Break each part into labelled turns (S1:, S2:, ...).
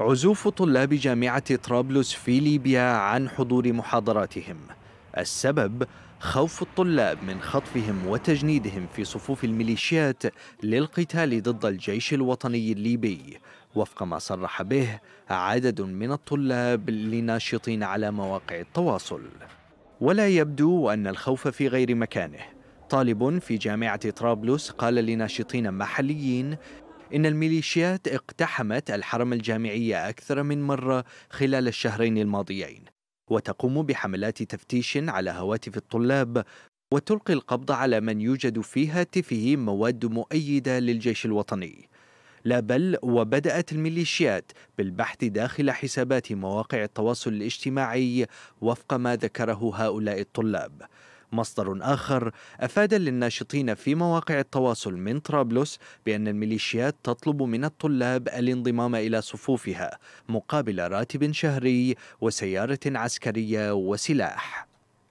S1: عزوف طلاب جامعة طرابلس في ليبيا عن حضور محاضراتهم السبب خوف الطلاب من خطفهم وتجنيدهم في صفوف الميليشيات للقتال ضد الجيش الوطني الليبي وفق ما صرح به عدد من الطلاب لناشطين على مواقع التواصل ولا يبدو أن الخوف في غير مكانه طالب في جامعة طرابلس قال لناشطين محليين إن الميليشيات اقتحمت الحرم الجامعي أكثر من مرة خلال الشهرين الماضيين وتقوم بحملات تفتيش على هواتف الطلاب وتلقي القبض على من يوجد في هاتفه مواد مؤيدة للجيش الوطني لا بل وبدأت الميليشيات بالبحث داخل حسابات مواقع التواصل الاجتماعي وفق ما ذكره هؤلاء الطلاب مصدر آخر أفاد للناشطين في مواقع التواصل من طرابلس بأن الميليشيات تطلب من الطلاب الانضمام إلى صفوفها مقابل راتب شهري وسيارة عسكرية وسلاح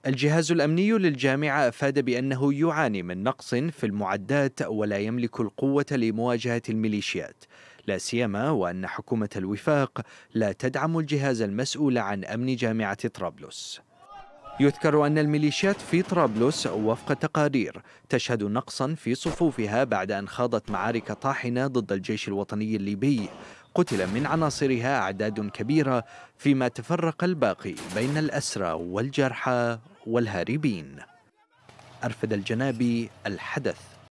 S1: الجهاز الأمني للجامعة أفاد بأنه يعاني من نقص في المعدات ولا يملك القوة لمواجهة الميليشيات لا سيما وأن حكومة الوفاق لا تدعم الجهاز المسؤول عن أمن جامعة طرابلس يذكر أن الميليشيات في طرابلس وفق تقارير تشهد نقصا في صفوفها بعد أن خاضت معارك طاحنة ضد الجيش الوطني الليبي قتل من عناصرها أعداد كبيرة فيما تفرق الباقي بين الأسرى والجرحى والهاربين أرفد الجنابي الحدث